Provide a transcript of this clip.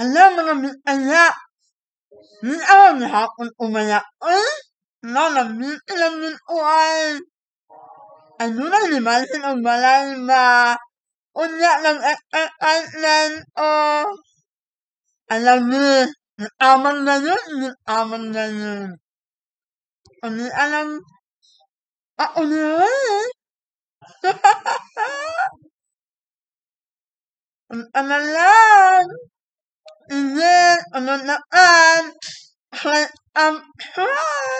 علمنا من أيام من أولها كنت أمنعون نانا من إلى من أوعي أنونا لمن أمنعنا ونعلم أن أو ألمي من آمنا من آمنا أني ألم أقولي أنا لا and then the um, Click um, try.